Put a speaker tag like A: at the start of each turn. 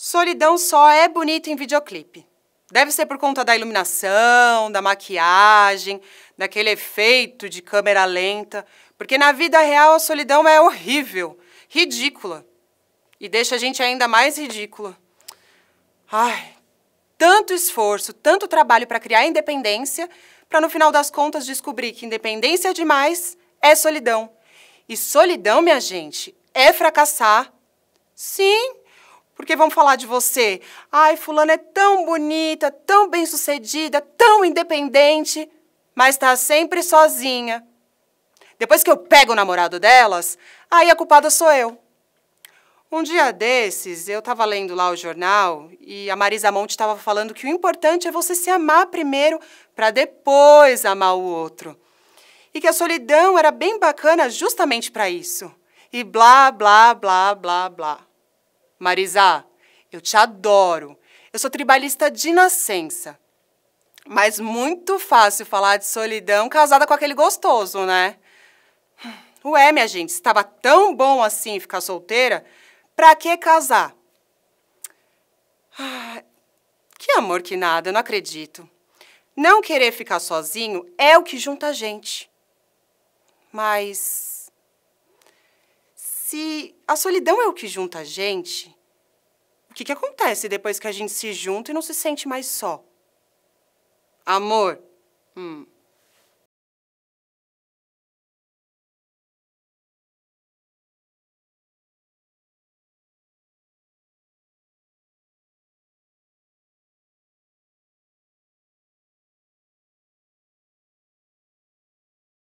A: Solidão só é bonito em videoclipe. Deve ser por conta da iluminação, da maquiagem, daquele efeito de câmera lenta, porque na vida real a solidão é horrível, ridícula. E deixa a gente ainda mais ridícula. Ai, tanto esforço, tanto trabalho para criar independência, para no final das contas descobrir que independência demais é solidão. E solidão, minha gente, é fracassar. Sim, porque vão falar de você. Ai, fulana é tão bonita, tão bem-sucedida, tão independente, mas tá sempre sozinha. Depois que eu pego o namorado delas, aí a culpada sou eu. Um dia desses, eu estava lendo lá o jornal e a Marisa Monte estava falando que o importante é você se amar primeiro para depois amar o outro. E que a solidão era bem bacana justamente para isso. E blá, blá, blá, blá, blá. Marisa, eu te adoro. Eu sou tribalista de nascença. Mas muito fácil falar de solidão casada com aquele gostoso, né? Ué, minha gente, estava tão bom assim ficar solteira, pra que casar? Ah, que amor que nada, eu não acredito. Não querer ficar sozinho é o que junta a gente. Mas se a solidão é o que junta a gente, o que, que acontece depois que a gente se junta e não se sente mais só? Amor. Hum.